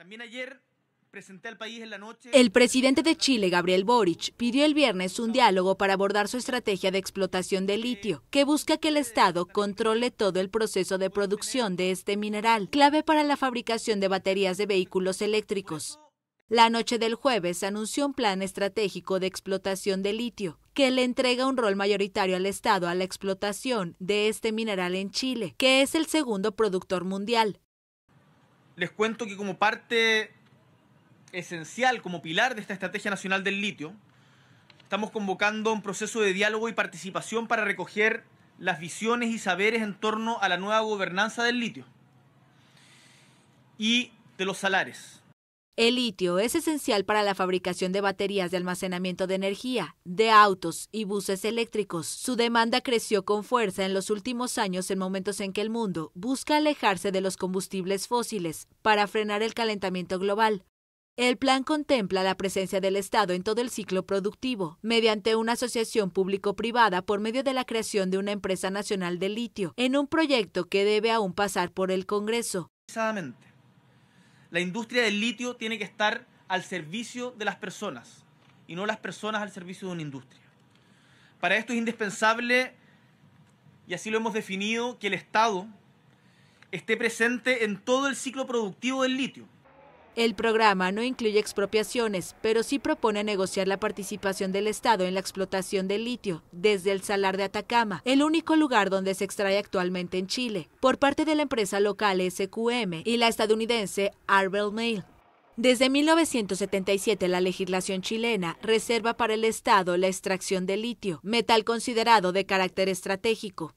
También ayer presenté al país en la noche. El presidente de Chile, Gabriel Boric, pidió el viernes un diálogo para abordar su estrategia de explotación de litio, que busca que el Estado controle todo el proceso de producción de este mineral, clave para la fabricación de baterías de vehículos eléctricos. La noche del jueves anunció un plan estratégico de explotación de litio que le entrega un rol mayoritario al Estado a la explotación de este mineral en Chile, que es el segundo productor mundial, les cuento que como parte esencial, como pilar de esta Estrategia Nacional del Litio, estamos convocando un proceso de diálogo y participación para recoger las visiones y saberes en torno a la nueva gobernanza del litio y de los salares. El litio es esencial para la fabricación de baterías de almacenamiento de energía, de autos y buses eléctricos. Su demanda creció con fuerza en los últimos años en momentos en que el mundo busca alejarse de los combustibles fósiles para frenar el calentamiento global. El plan contempla la presencia del Estado en todo el ciclo productivo, mediante una asociación público-privada por medio de la creación de una empresa nacional de litio, en un proyecto que debe aún pasar por el Congreso. La industria del litio tiene que estar al servicio de las personas y no las personas al servicio de una industria. Para esto es indispensable, y así lo hemos definido, que el Estado esté presente en todo el ciclo productivo del litio el programa no incluye expropiaciones, pero sí propone negociar la participación del Estado en la explotación del litio desde el Salar de Atacama, el único lugar donde se extrae actualmente en Chile, por parte de la empresa local SQM y la estadounidense Arbel Mail. Desde 1977 la legislación chilena reserva para el Estado la extracción de litio, metal considerado de carácter estratégico.